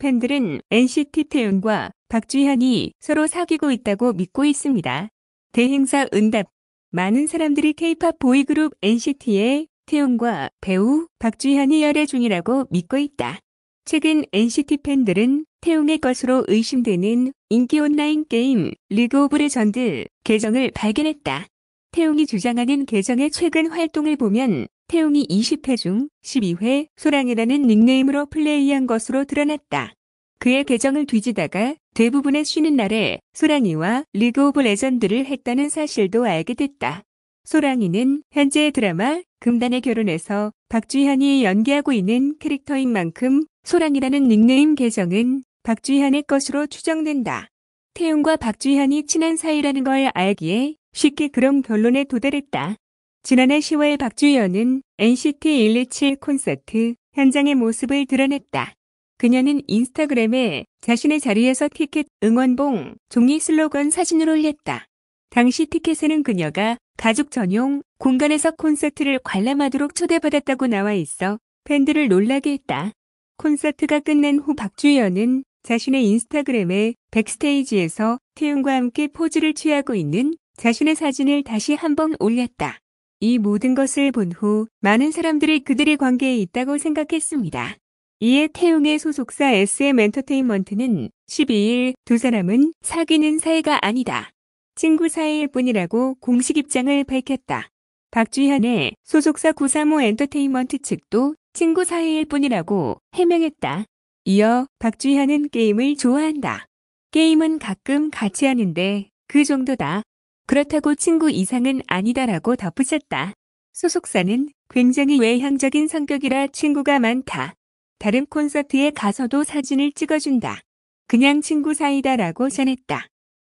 팬들은 NCT 태윤과 박주현이 서로 사귀고 있다고 믿고 있습니다. 대행사 응답 많은 사람들이 K-POP 보이그룹 NCT의 태용과 배우 박주현이 열애 중이라고 믿고 있다. 최근 NCT 팬들은 태용의 것으로 의심되는 인기 온라인 게임 리그 오브 레전드 계정을 발견했다. 태웅이 주장하는 계정의 최근 활동을 보면 태웅이 20회 중 12회 소랑이라는 닉네임으로 플레이한 것으로 드러났다. 그의 계정을 뒤지다가 대부분의 쉬는 날에 소랑이와 리그 오브 레전드를 했다는 사실도 알게 됐다. 소랑이는 현재 드라마 금단의 결혼에서 박주현이 연기하고 있는 캐릭터인 만큼 소랑이라는 닉네임 계정은 박주현의 것으로 추정된다. 태용과 박주현이 친한 사이라는 걸 알기에 쉽게 그런 결론에 도달했다. 지난해 10월 박주현은 NCT 127 콘서트 현장의 모습을 드러냈다. 그녀는 인스타그램에 자신의 자리에서 티켓 응원봉 종이 슬로건 사진을 올렸다. 당시 티켓에는 그녀가 가족 전용 공간에서 콘서트를 관람하도록 초대받았다고 나와 있어 팬들을 놀라게 했다. 콘서트가 끝난 후박주현은 자신의 인스타그램에 백스테이지에서 태윤과 함께 포즈를 취하고 있는 자신의 사진을 다시 한 번 올렸다. 이 모든 것을 본 후 많은 사람들이 그들의 관계에 있다고 생각했습니다. 이에 태용의 소속사 SM 엔터테인먼트는 12일 두 사람은 사귀는 사이가 아니다. 친구 사이일 뿐이라고 공식 입장을 밝혔다. 박주현의 소속사 935 엔터테인먼트 측도 친구 사이일 뿐이라고 해명했다. 이어 박주현은 게임을 좋아한다. 게임은 가끔 같이 하는데 그 정도다. 그렇다고 친구 이상은 아니다라고 덧붙였다. 소속사는 굉장히 외향적인 성격이라 친구가 많다. 다른 콘서트에 가서도 사진을 찍어준다. 그냥 친구 사이다라고 전했다.